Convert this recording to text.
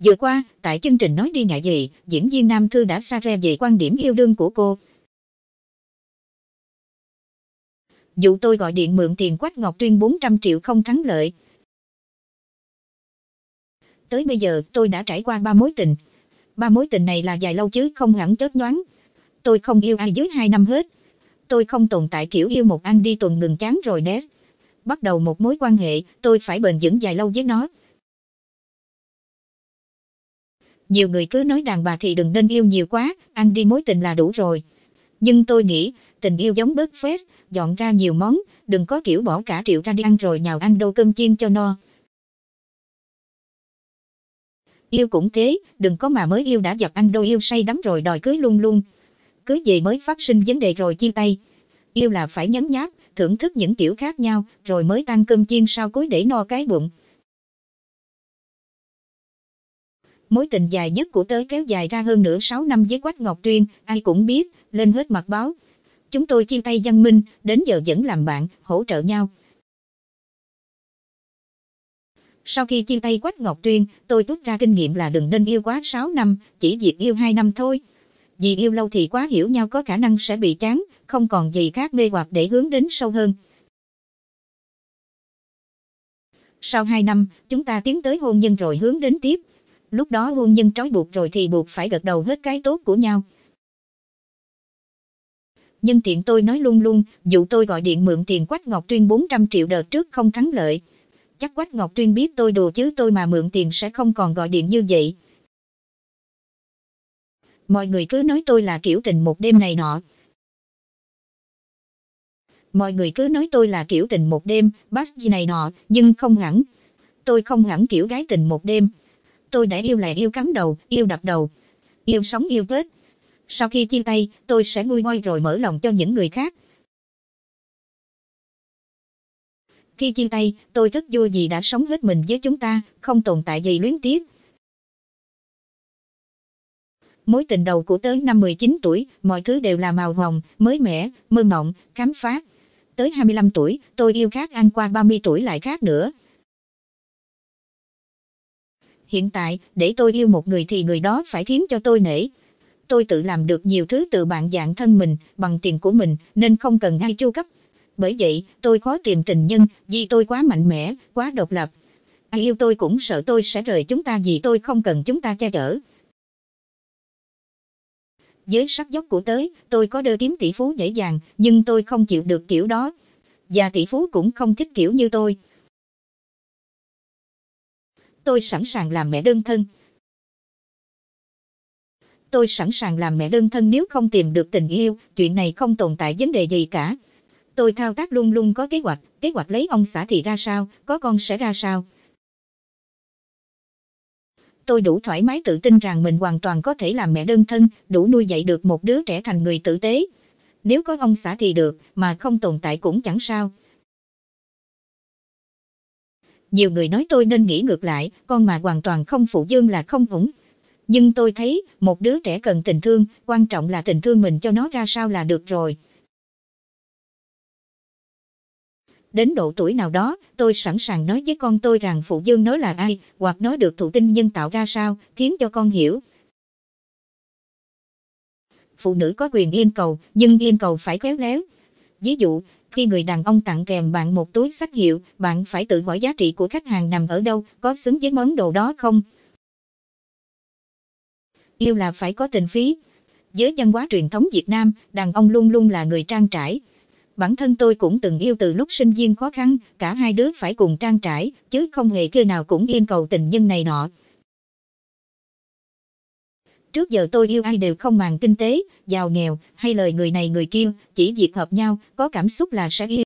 Vừa qua, tại chương trình nói đi ngại gì, diễn viên Nam Thư đã xa re về quan điểm yêu đương của cô. Dù tôi gọi điện mượn tiền Quách Ngọc Tuyên 400 triệu không thắng lợi. Tới bây giờ tôi đã trải qua ba mối tình. Ba mối tình này là dài lâu chứ không hẳn chớp nhoáng. Tôi không yêu ai dưới 2 năm hết. Tôi không tồn tại kiểu yêu một anh đi tuần ngừng chán rồi né. Bắt đầu một mối quan hệ, tôi phải bền vững dài lâu với nó nhiều người cứ nói đàn bà thì đừng nên yêu nhiều quá, ăn đi mối tình là đủ rồi. Nhưng tôi nghĩ, tình yêu giống bớt phết, dọn ra nhiều món, đừng có kiểu bỏ cả triệu ra đi ăn rồi nhào ăn đô cơm chiên cho no. Yêu cũng thế, đừng có mà mới yêu đã dập anh đô yêu say đắm rồi đòi cưới luôn luôn. Cưới về mới phát sinh vấn đề rồi chia tay. Yêu là phải nhấn nháp, thưởng thức những kiểu khác nhau, rồi mới tăng cơm chiên sau cuối để no cái bụng. Mối tình dài nhất của tớ kéo dài ra hơn nửa 6 năm với Quách Ngọc Tuyên, ai cũng biết, lên hết mặt báo. Chúng tôi chia tay văn minh, đến giờ vẫn làm bạn, hỗ trợ nhau. Sau khi chia tay Quách Ngọc Tuyên, tôi rút ra kinh nghiệm là đừng nên yêu quá 6 năm, chỉ việc yêu 2 năm thôi. Vì yêu lâu thì quá hiểu nhau có khả năng sẽ bị chán, không còn gì khác mê hoặc để hướng đến sâu hơn. Sau 2 năm, chúng ta tiến tới hôn nhân rồi hướng đến tiếp lúc đó hôn nhân trói buộc rồi thì buộc phải gật đầu hết cái tốt của nhau. Nhân tiện tôi nói luôn luôn, dụ tôi gọi điện mượn tiền Quách Ngọc Tuyên 400 triệu đợt trước không thắng lợi. Chắc Quách Ngọc Tuyên biết tôi đùa chứ tôi mà mượn tiền sẽ không còn gọi điện như vậy. Mọi người cứ nói tôi là kiểu tình một đêm này nọ. Mọi người cứ nói tôi là kiểu tình một đêm, bác gì này nọ, nhưng không hẳn. Tôi không hẳn kiểu gái tình một đêm tôi đã yêu là yêu cắm đầu, yêu đập đầu, yêu sống yêu chết. Sau khi chia tay, tôi sẽ nguôi ngoai rồi mở lòng cho những người khác. Khi chia tay, tôi rất vui vì đã sống hết mình với chúng ta, không tồn tại gì luyến tiếc. Mối tình đầu của tới năm 19 tuổi, mọi thứ đều là màu hồng, mới mẻ, mơ mộng, khám phá. Tới 25 tuổi, tôi yêu khác anh qua 30 tuổi lại khác nữa. Hiện tại, để tôi yêu một người thì người đó phải khiến cho tôi nể. Tôi tự làm được nhiều thứ từ bạn dạng thân mình, bằng tiền của mình, nên không cần ai chu cấp. Bởi vậy, tôi khó tìm tình nhân, vì tôi quá mạnh mẽ, quá độc lập. Ai yêu tôi cũng sợ tôi sẽ rời chúng ta vì tôi không cần chúng ta che chở. Với sắc dốc của tới, tôi có đưa kiếm tỷ phú dễ dàng, nhưng tôi không chịu được kiểu đó. Và tỷ phú cũng không thích kiểu như tôi. Tôi sẵn sàng làm mẹ đơn thân. Tôi sẵn sàng làm mẹ đơn thân nếu không tìm được tình yêu, chuyện này không tồn tại vấn đề gì cả. Tôi thao tác luôn luôn có kế hoạch, kế hoạch lấy ông xã thì ra sao, có con sẽ ra sao. Tôi đủ thoải mái tự tin rằng mình hoàn toàn có thể làm mẹ đơn thân, đủ nuôi dạy được một đứa trẻ thành người tử tế. Nếu có ông xã thì được, mà không tồn tại cũng chẳng sao nhiều người nói tôi nên nghĩ ngược lại, con mà hoàn toàn không phụ dương là không ủng. Nhưng tôi thấy, một đứa trẻ cần tình thương, quan trọng là tình thương mình cho nó ra sao là được rồi. Đến độ tuổi nào đó, tôi sẵn sàng nói với con tôi rằng phụ dương nó là ai, hoặc nó được thụ tinh nhân tạo ra sao, khiến cho con hiểu. Phụ nữ có quyền yêu cầu, nhưng yêu cầu phải khéo léo. Ví dụ, khi người đàn ông tặng kèm bạn một túi sách hiệu, bạn phải tự hỏi giá trị của khách hàng nằm ở đâu, có xứng với món đồ đó không? Yêu là phải có tình phí. Giới văn hóa truyền thống Việt Nam, đàn ông luôn luôn là người trang trải. Bản thân tôi cũng từng yêu từ lúc sinh viên khó khăn, cả hai đứa phải cùng trang trải, chứ không hề kia nào cũng yên cầu tình nhân này nọ. Trước giờ tôi yêu ai đều không màng kinh tế, giàu nghèo, hay lời người này người kia, chỉ việc hợp nhau, có cảm xúc là sẽ yêu.